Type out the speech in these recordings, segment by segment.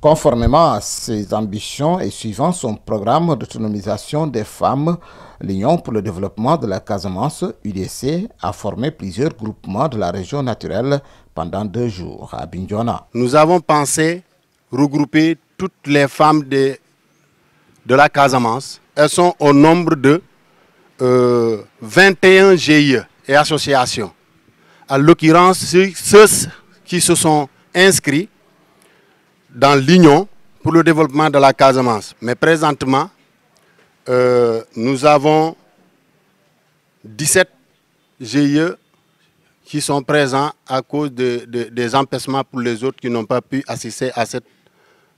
Conformément à ses ambitions et suivant son programme d'autonomisation des femmes, l'Union pour le développement de la Casamance, UDC, a formé plusieurs groupements de la région naturelle pendant deux jours à Bindjona. Nous avons pensé regrouper toutes les femmes de, de la Casamance. Elles sont au nombre de 21 euh, GIE et associations. À l'occurrence, ceux qui se sont inscrits dans l'Union pour le développement de la Casamance. Mais présentement, euh, nous avons 17 GIE qui sont présents à cause des empêchements pour les autres qui n'ont pas pu assister à cette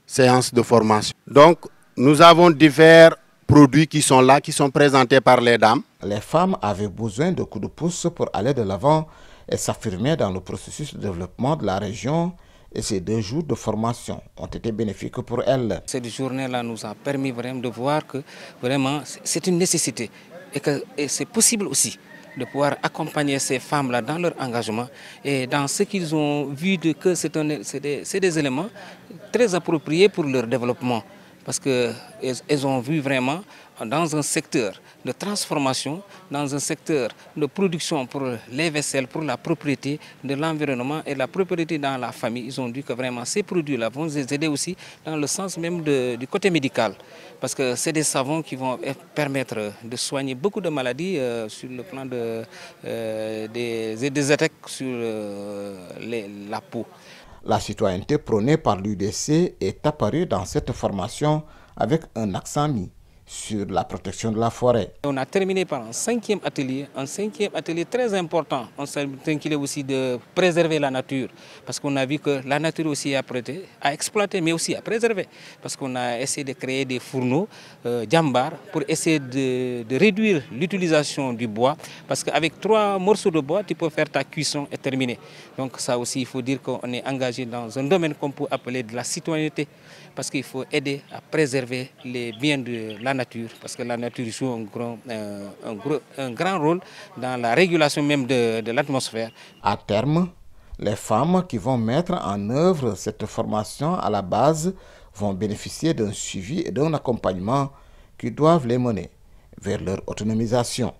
séance de formation. Donc, nous avons divers produits qui sont là, qui sont présentés par les dames. Les femmes avaient besoin de coups de pouce pour aller de l'avant et s'affirmer dans le processus de développement de la région et ces deux jours de formation ont été bénéfiques pour elle. Cette journée-là nous a permis vraiment de voir que vraiment c'est une nécessité et que c'est possible aussi de pouvoir accompagner ces femmes-là dans leur engagement et dans ce qu'ils ont vu de que c'est des éléments très appropriés pour leur développement parce qu'elles ont vu vraiment dans un secteur de transformation, dans un secteur de production pour les vaisselles, pour la propriété de l'environnement et la propriété dans la famille. Ils ont vu que vraiment ces produits-là vont les aider aussi dans le sens même du côté médical. Parce que c'est des savons qui vont permettre de soigner beaucoup de maladies euh, sur le plan euh, des, attaques sur euh, la peau. La citoyenneté prônée par l'UDC est apparue dans cette formation avec un accent mis sur la protection de la forêt. On a terminé par un cinquième atelier, un cinquième atelier très important. On est aussi de préserver la nature, parce qu'on a vu que la nature aussi a prêté, à exploiter, mais aussi à préserver, parce qu'on a essayé de créer des fourneaux, euh, pour essayer de, de réduire l'utilisation du bois, parce qu'avec trois morceaux de bois, tu peux faire ta cuisson et terminer. Donc ça aussi, il faut dire qu'on est engagé dans un domaine qu'on peut appeler de la citoyenneté, parce qu'il faut aider à préserver les biens de la nature, parce que la nature joue un grand, euh, un, un rôle dans la régulation même de, de l'atmosphère. À terme, les femmes qui vont mettre en œuvre cette formation à la base vont bénéficier d'un suivi et d'un accompagnement qui doivent les mener vers leur autonomisation.